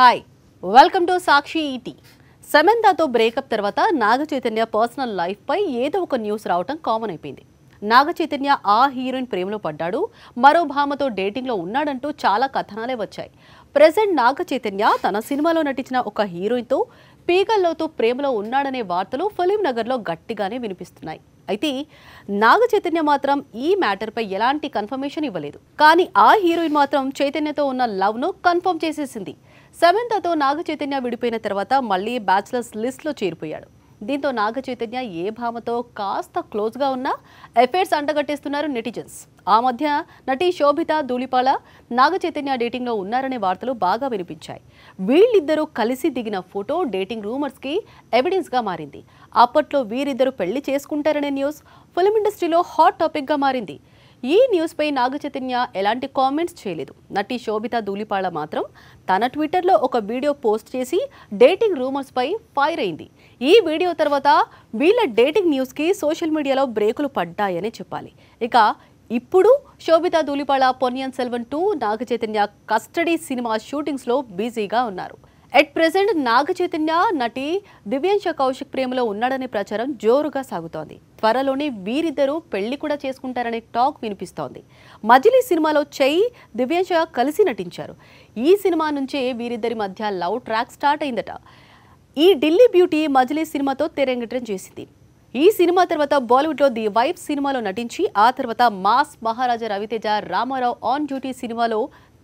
hi welcome to Sakshi ET సమంతాతో breakup తర్వాత Naga Chaitanya personal లైఫ్పై ఏదో ఒక న్యూస్ రావటం కామన్ అయిపోయింది నాగ చైతన్య ఆ హీరోయిన్ ప్రేమలో పడ్డాడు మరో భామతో డేటింగ్లో ఉన్నాడంటూ చాలా కథనాలే వచ్చాయి ప్రజెంట్ నాగ చైతన్య తన సినిమాలో నటించిన ఒక హీరోయిన్తో పీగల్లోతో ప్రేమలో ఉన్నాడనే వార్తలు ఫిలిం నగర్లో గట్టిగానే వినిపిస్తున్నాయి అయితే నాగ చైతన్య మాత్రం ఈ మ్యాటర్పై ఎలాంటి కన్ఫర్మేషన్ ఇవ్వలేదు కానీ ఆ హీరోయిన్ మాత్రం చైతన్యతో ఉన్న లవ్ను కన్ఫర్మ్ చేసేసింది సమంతతో నాగ చైతన్య విడిపోయిన తర్వాత మళ్ళీ బ్యాచిలర్స్ లిస్ట్లో చేరిపోయాడు దీంతో నాగ చైతన్య ఏ భామతో కాస్త క్లోజ్గా ఉన్నా ఎఫైర్స్ అంటగట్టేస్తున్నారు నెటిజన్స్ ఆ మధ్య నటి శోభిత ధూళిపాల నాగ చైతన్య డేటింగ్లో ఉన్నారనే వార్తలు బాగా వినిపించాయి వీళ్ళిద్దరూ కలిసి దిగిన ఫోటో డేటింగ్ రూమర్స్కి ఎవిడెన్స్గా మారింది అప్పట్లో వీరిద్దరూ పెళ్లి చేసుకుంటారనే న్యూస్ ఫిల్మ్ ఇండస్ట్రీలో హాట్ టాపిక్గా మారింది ఈ న్యూస్పై నాగచైతన్య ఎలాంటి కామెంట్స్ చేయలేదు నటి శోభిత ధూళిపాళ మాత్రం తన ట్విట్టర్లో ఒక వీడియో పోస్ట్ చేసి డేటింగ్ రూమర్స్పై ఫైర్ అయింది ఈ వీడియో తర్వాత వీళ్ళ డేటింగ్ న్యూస్కి సోషల్ మీడియాలో బ్రేకులు పడ్డాయని చెప్పాలి ఇక ఇప్పుడు Sobhita Dhulipala Ponniyin Selvan two Nagachaitanya Custody cinema షూటింగ్స్లో బిజీగా ఉన్నారు ఎట్ ప్రెసెంట్ నాగ చైతన్య నటి దివ్యాంశ కౌశిక్ ప్రేమలో ఉన్నాడనే ప్రచారం జోరుగా సాగుతోంది త్వరలోనే వీరిద్దరూ పెళ్లి కూడా చేసుకుంటారనే టాక్ వినిపిస్తోంది మజిలీ సినిమాలో చెయ్యి దివ్యాంశ కలిసి నటించారు ఈ సినిమా నుంచే వీరిద్దరి మధ్య లవ్ ట్రాక్ స్టార్ట్ అయిందట ఈ ఢిల్లీ బ్యూటీ మజిలీ సినిమాతో తెరంగిటం చేసింది ఈ సినిమా తర్వాత బాలీవుడ్లో ది వైఫ్ సినిమాలో నటించి ఆ తర్వాత mass Maharaja Raviteja Ramarao on duty సినిమాలో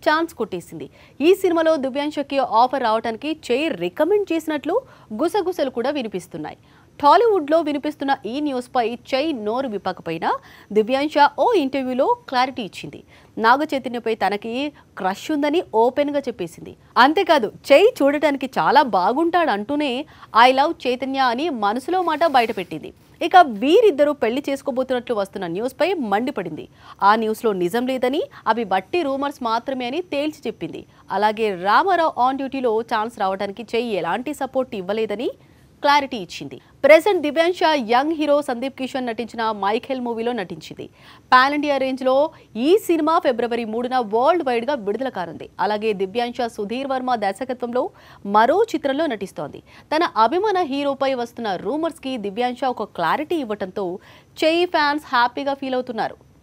ఛాన్స్ కొట్టేసింది ఈ సినిమాలో దివ్యాంశకి ఆఫర్ రావడానికి చైర్ రికమెండ్ చేసినట్లు గుసగుసలు కూడా వినిపిస్తున్నాయి టాలీవుడ్లో వినిపిస్తున్న ఈ న్యూస్పై చై నోరు విప్పకపోయినా దివ్యాంశ ఓ ఇంటర్వ్యూలో క్లారిటీ ఇచ్చింది నాగ చైతన్యపై తనకి క్రష్ ఉందని ఓపెన్గా చెప్పేసింది అంతేకాదు చై చూడటానికి చాలా బాగుంటాడు అంటూనే ఐ లవ్ చైతన్య అని మనసులో మాట బయటపెట్టింది ఇక వీరిద్దరూ పెళ్లి చేసుకోబోతున్నట్లు వస్తున్న న్యూస్పై మండిపడింది ఆ న్యూస్లో నిజం లేదని అవి బట్టి రూమర్స్ మాత్రమే అని తేల్చి చెప్పింది అలాగే రామారావు ఆన్ డ్యూటీలో ఛాన్స్ రావడానికి చెయ్యి ఎలాంటి సపోర్ట్ ఇవ్వలేదని క్లారిటీ ఇచ్చింది present Divyansha young hero Sundeep Kishan నటించిన మైఖేల్ మూవీలో నటించింది పాన్ ఇండియా రేంజ్లో ఈ సినిమా ఫిబ్రవరి మూడున వరల్డ్ వైడ్గా విడుదల కానుంది అలాగే దివ్యాంశ సుధీర్ వర్మ దర్శకత్వంలో మరో చిత్రంలో నటిస్తోంది తన అభిమాన హీరోపై వస్తున్న రూమర్స్కి దివ్యాంశ ఒక క్లారిటీ ఇవ్వడంతో చెయ్యి ఫ్యాన్స్ హ్యాపీగా ఫీల్ అవుతున్నారు